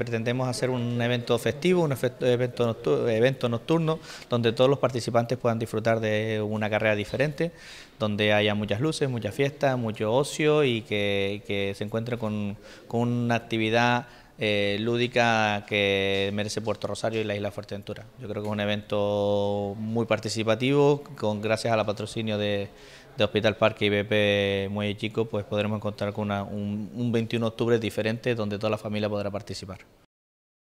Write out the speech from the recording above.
Pretendemos hacer un evento festivo, un evento nocturno, evento nocturno, donde todos los participantes puedan disfrutar de una carrera diferente, donde haya muchas luces, muchas fiestas, mucho ocio y que, se encuentren con, con una actividad eh, lúdica que merece Puerto Rosario y la isla Fuerteventura. Yo creo que es un evento muy participativo, con gracias la patrocinio de, Hospital Parque y BP Muelle Chico, pues podremos encontrar con un 21 de octubre diferente donde toda la familia podrá participar.